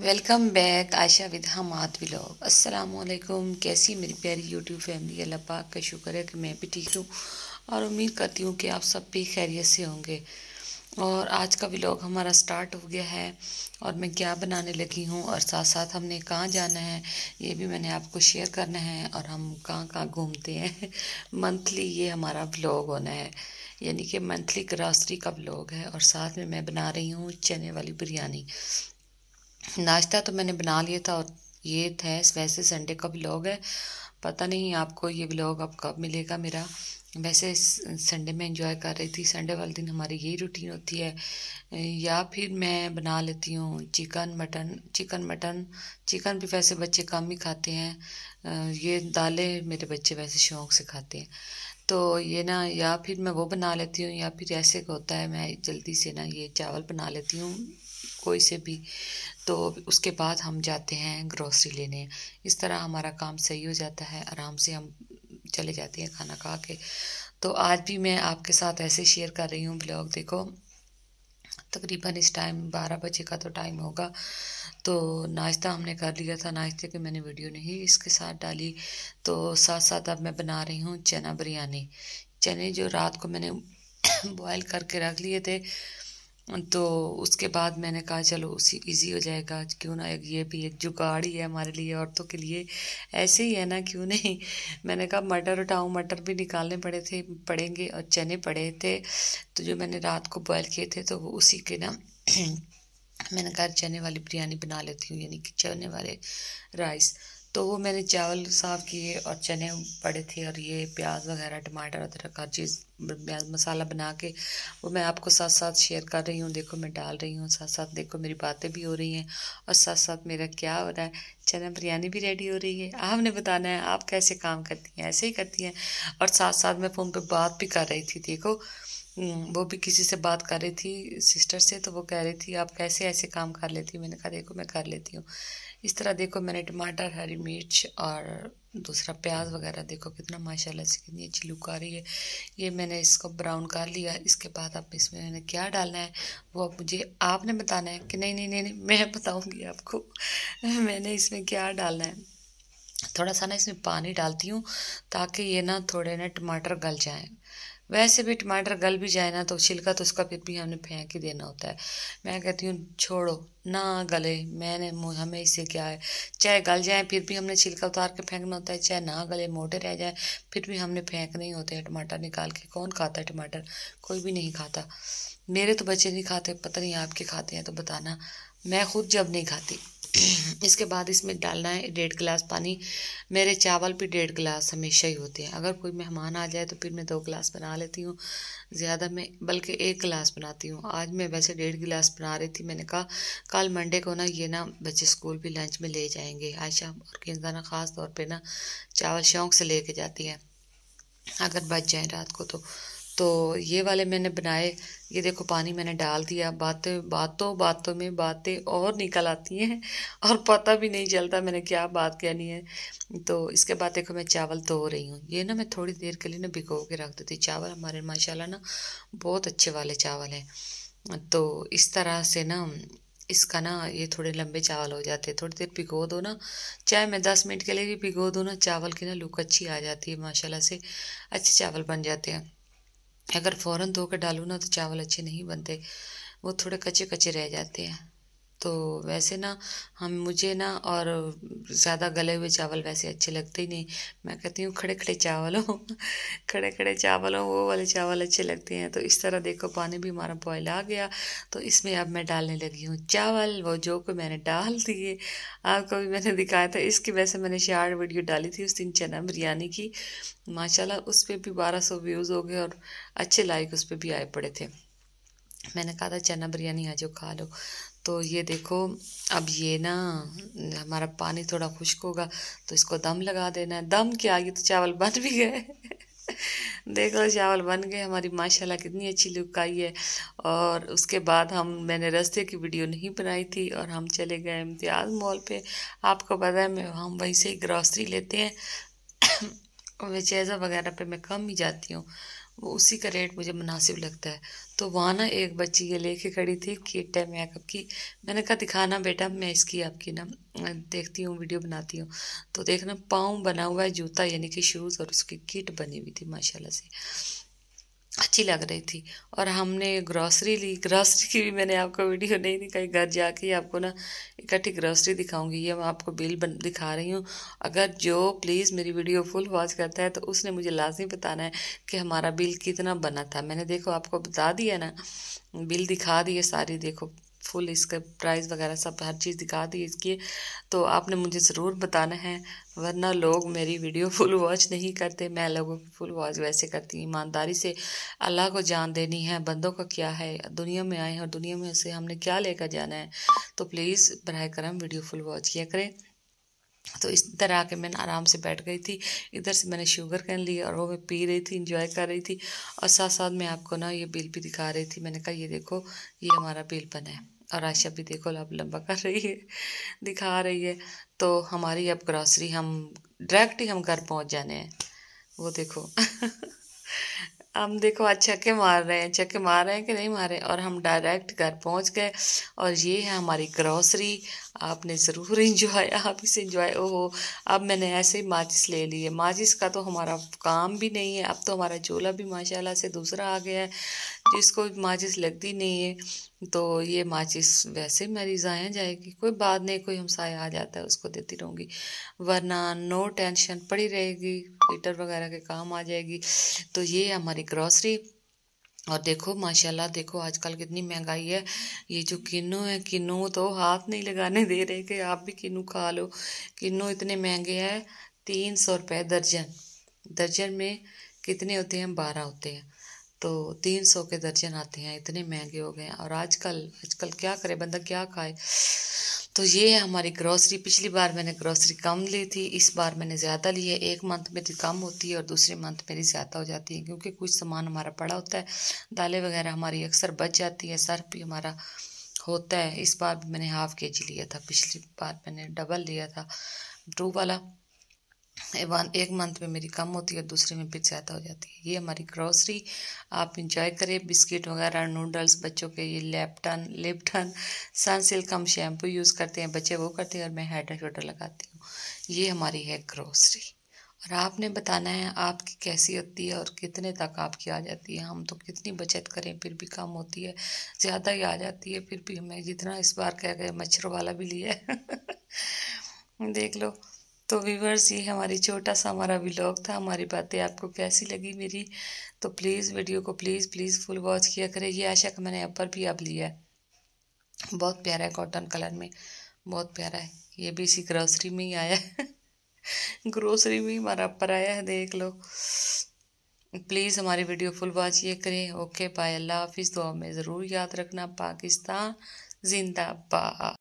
welcome back Ayesha विधा मात vlog असलकुम कैसी मेरी प्यारी यूट्यूब फैमिली अल्लाह पाक का शुक्र है कि मैं भी ठीक हूँ और उम्मीद करती हूँ कि आप सब भी खैरियत से होंगे और आज का ब्लॉग हमारा स्टार्ट हो गया है और मैं क्या बनाने लगी हूँ और साथ साथ हमने कहाँ जाना है ये भी मैंने आपको शेयर करना है और हम कहाँ कहाँ घूमते हैं मंथली ये हमारा ब्लॉग होना है यानी कि मंथली ग्रासरी का ब्लॉग है और साथ में मैं बना रही हूँ चने वाली बिरयानी नाश्ता तो मैंने बना लिया था और ये थे वैसे संडे का ब्लॉग है पता नहीं आपको ये ब्लॉग अब कब मिलेगा मेरा वैसे संडे में एंजॉय कर रही थी संडे वाले दिन हमारी यही रूटीन होती है या फिर मैं बना लेती हूँ chicken mutton chicken mutton chicken भी वैसे बच्चे कम ही खाते हैं ये दालें मेरे बच्चे वैसे शौक से खाते हैं तो ये ना या फिर मैं वो बना लेती हूँ या फिर ऐसे होता है मैं जल्दी से ना ये चावल बना लेती हूँ कोई से भी तो उसके बाद हम जाते हैं ग्रॉसरी लेने इस तरह हमारा काम सही हो जाता है आराम से हम चले जाते हैं खाना खा के तो आज भी मैं आपके साथ ऐसे शेयर कर रही हूँ ब्लॉग देखो तकरीबन इस टाइम बारह बजे का तो टाइम होगा तो नाश्ता हमने कर लिया था नाश्ते की मैंने वीडियो नहीं इसके साथ डाली तो साथ साथ अब मैं बना रही हूँ चना बिरयानी चने जो रात को मैंने बॉयल करके रख लिए थे तो उसके बाद मैंने कहा चलो उसी इजी हो जाएगा क्यों ना ये भी एक जुगाड़ ही है हमारे लिए औरतों के लिए ऐसे ही है ना क्यों नहीं मैंने कहा मटर उठाऊँ मटर भी निकालने पड़े थे पड़ेंगे और चने पड़े थे तो जो मैंने रात को बॉयल किए थे तो वो उसी के ना मैंने कहा चने वाली बिरयानी बना लेती हूँ यानी कि चने वाले राइस तो वो मैंने चावल साफ़ किए और चने पड़े थे और ये प्याज वगैरह टमाटर अदरक हर चीज़ मसाला बना के वो मैं आपको साथ साथ शेयर कर रही हूँ देखो मैं डाल रही हूँ साथ साथ देखो मेरी बातें भी हो रही हैं और साथ साथ मेरा क्या हो रहा है चना बिरयानी भी रेडी हो रही है आपने बताना है आप कैसे काम करती हैं ऐसे ही करती हैं और साथ साथ मैं फ़ोन पर बात भी कर रही थी देखो हम्म, वो भी किसी से बात कर रही थी सिस्टर से तो वो कह रही थी आप कैसे ऐसे काम कर लेती मैंने कहा देखो मैं कर लेती हूँ इस तरह देखो मैंने टमाटर हरी मिर्च और दूसरा प्याज वगैरह देखो कितना माशाल्लाह से कितनी अच्छी लुक आ रही है ये मैंने इसको ब्राउन कर लिया इसके बाद अब इसमें मैंने क्या डालना है वो अब मुझे आपने बताना है कि नहीं नहीं नहीं, नहीं मैं बताऊँगी आपको मैंने इसमें क्या डालना है थोड़ा सा ना इसमें पानी डालती हूँ ताकि ये ना थोड़े ना टमाटर गल जाएँ वैसे भी टमाटर गल भी जाए ना तो छिलका तो उसका फिर भी हमने फेंक ही देना होता है मैं कहती हूँ छोड़ो ना गले मैंने हमें इससे क्या है चाहे गल जाए फिर भी हमने छिलका उतार के फेंकना होता है चाहे ना गले मोटे रह जाए फिर भी हमने फेंक नहीं होते हैं टमाटर निकाल के कौन खाता है टमाटर कोई भी नहीं खाता मेरे तो बच्चे नहीं खाते पता नहीं आपके खाते हैं तो बताना मैं खुद जब नहीं खाती इसके बाद इसमें डालना है डेढ़ गिलास पानी मेरे चावल भी डेढ़ गिलास हमेशा ही होते हैं अगर कोई मेहमान आ जाए तो फिर मैं दो गिलास बना लेती हूँ ज़्यादा मैं बल्कि एक गिलास बनाती हूँ आज मैं वैसे डेढ़ गिलास बना रही थी मैंने कहा कल मंडे को ना ये ना बच्चे स्कूल भी लंच में ले जाएंगे आयशा और किंजा ना ख़ास तौर पर ना चावल शौक से ले जाती है अगर बच जाए रात को तो तो ये वाले मैंने बनाए ये देखो पानी मैंने डाल दिया बातें बातों बातों में बातें और निकल आती हैं और पता भी नहीं चलता मैंने क्या बात कहनी है तो इसके बाद देखो मैं चावल धो रही हूँ ये ना मैं थोड़ी देर के लिए ना भिगो के रख देती चावल हमारे माशाल्लाह ना बहुत अच्छे वाले चावल हैं तो इस तरह से ना इसका ना ये थोड़े लंबे चावल हो जाते हैं थोड़ी देर भिगो दो ना चाहे मैं दस मिनट के लिए भी भिगो दो ना चावल की ना लुक अच्छी आ जाती है माशाल्लाह से अच्छे चावल बन जाते हैं अगर फ़ौरन धो के डालू ना तो चावल अच्छे नहीं बनते वो थोड़े कच्चे कच्चे रह जाते हैं तो वैसे ना हम मुझे ना और ज़्यादा गले हुए चावल वैसे अच्छे लगते ही नहीं मैं कहती हूँ खड़े खड़े चावल खड़े खड़े चावल वो वाले चावल अच्छे लगते हैं तो इस तरह देखो पानी भी हमारा बॉयल आ गया तो इसमें अब मैं डालने लगी हूँ चावल वो जो को मैंने डाल दिए आपको भी मैंने दिखाया था इसकी वैसे मैंने शार्ट वीडियो डाली थी उस दिन चना बिरयानी की माशाला उस पर भी बारह सौ व्यूज़ हो गए और अच्छे लाइक उस पर भी आए पड़े थे मैंने कहा था चना बिरयानी आज खा लो तो ये देखो अब ये ना हमारा पानी थोड़ा खुश्क होगा तो इसको दम लगा देना है दम के आगे तो चावल बन भी गए देखो चावल बन गए हमारी माशाल्लाह कितनी अच्छी लुक आई है और उसके बाद हम मैंने रस्ते की वीडियो नहीं बनाई थी और हम चले गए इम्तियाज़ मॉल पे आपको पता है मैं हम वहीं से ही ग्रॉसरी लेते हैं और वगैरह पे मैं कम ही जाती हूँ वो उसी का रेट मुझे मुनासिब लगता है तो वहाँ ना एक बच्ची ये लेके खड़ी थी किट है मेकअप की मैंने कहा दिखाना बेटा मैं इसकी आपकी ना देखती हूँ वीडियो बनाती हूँ तो देखना पाँव बना हुआ है जूता यानी कि शूज़ और उसकी किट बनी हुई थी माशाल्लाह से अच्छी लग रही थी और हमने ग्रॉसरी ली ग्रॉसरी की भी मैंने आपको वीडियो नहीं दिखाई घर जाके आपको ना इकट्ठी ग्रॉसरी दिखाऊंगी ये मैं आपको बिल बन दिखा रही हूँ अगर जो प्लीज़ मेरी वीडियो फुल वॉच करता है तो उसने मुझे लाजमी बताना है कि हमारा बिल कितना बना था मैंने देखो आपको बता दिया ना बिल दिखा दिए सारी देखो फुल इसका प्राइस वगैरह सब हर चीज़ दिखा दी इसकी तो आपने मुझे ज़रूर बताना है वरना लोग मेरी वीडियो फुल वॉच नहीं करते मैं लोगों की फुल वॉच वैसे करती हूँ ईमानदारी से अल्लाह को जान देनी है बंदों का क्या है दुनिया में आए हैं और दुनिया में से हमने क्या लेकर जाना है तो प्लीज़ बर करम वीडियो फुल वॉच किया करें तो इस तरह आके मैंने आराम से बैठ गई थी इधर से मैंने शुगर कैन ली और वो मैं पी रही थी इंजॉय कर रही थी और साथ साथ मैं आपको ना ये बिल भी दिखा रही थी मैंने कहा ये देखो ये हमारा बिल बना है और आशा भी देखो लाभ लंबा कर रही है दिखा रही है तो हमारी अब ग्रॉसरी हम डायरेक्ट ही हम घर पहुंच जाने हैं वो देखो हम देखो आज छक्के मार रहे हैं छक्के मार रहे हैं कि नहीं मारे और हम डायरेक्ट घर पहुंच गए और ये है हमारी ग्रॉसरी आपने ज़रूर इंजॉय आप इसे इंजॉय ओहो अब मैंने ऐसे ही माचिस ले ली है माचिस का तो हमारा काम भी नहीं है अब तो हमारा चूल्हा भी माशाल्लाह से दूसरा आ गया है जिसको माचिस लगती नहीं है तो ये माचिस वैसे मेरी ज़ाया जाएगी कोई बात नहीं कोई हमसाया आ जाता है उसको देती रहूँगी वरना नो टेंशन पड़ी रहेगी हीटर वगैरह के काम आ जाएगी तो ये हमारी ग्रॉसरी और देखो माशाल्लाह देखो आजकल कितनी महंगाई है ये जो किन्नो है किन्नो तो हाथ नहीं लगाने दे रहे कि आप भी किन्नु खा लो किन्नो इतने महंगे हैं तीन सौ रुपये दर्जन दर्जन में कितने होते हैं बारह होते हैं तो तीन सौ के दर्जन आते हैं इतने महंगे हो गए हैं और आजकल आजकल क्या करे बंदा क्या खाए तो ये है हमारी ग्रॉसरी पिछली बार मैंने ग्रॉसरी कम ली थी इस बार मैंने ज़्यादा ली है एक मंथ मेरी कम होती है और दूसरे मंथ मेरी ज़्यादा हो जाती है क्योंकि कुछ सामान हमारा पड़ा होता है दालें वगैरह हमारी अक्सर बच जाती है सर्फ भी हमारा होता है इस बार भी मैंने हाफ़ के जी लिया था पिछली बार मैंने डबल लिया था टू वाला वन एक मंथ में मेरी कम होती है दूसरे में फिर ज़्यादा हो जाती है ये हमारी ग्रॉसरी आप इंजॉय करें बिस्किट वगैरह नूडल्स बच्चों के ये लेपटन लिप्टन सनसिल्क हम शैम्पू यूज़ करते हैं बच्चे वो करते हैं और मैं हेड एंड शोल्डर लगाती हूँ ये हमारी है ग्रॉसरी और आपने बताना है आपकी कैसी होती है और कितने तक आपकी आ जाती है हम तो कितनी बचत करें फिर भी कम होती है ज़्यादा ही आ जाती है फिर भी हमें जितना इस बार कह गए मच्छर वाला भी लिया देख लो तो व्यूवर्स ये हमारी छोटा सा हमारा ब्लॉग था हमारी बातें आपको कैसी लगी मेरी तो प्लीज़ वीडियो को प्लीज़ प्लीज़ फुल वॉच किया करें ये आशा का मैंने अपर भी अब लिया है बहुत प्यारा है कॉटन कलर में बहुत प्यारा है ये भी इसी ग्रोसरी में ही आया है ग्रोसरी में हमारा अपर आया है देख लो प्लीज़ हमारी वीडियो फुल वॉच ये करें ओके बाय अल्लाह हाफिज़ दुआ में ज़रूर याद रखना पाकिस्तान जिंदाबाद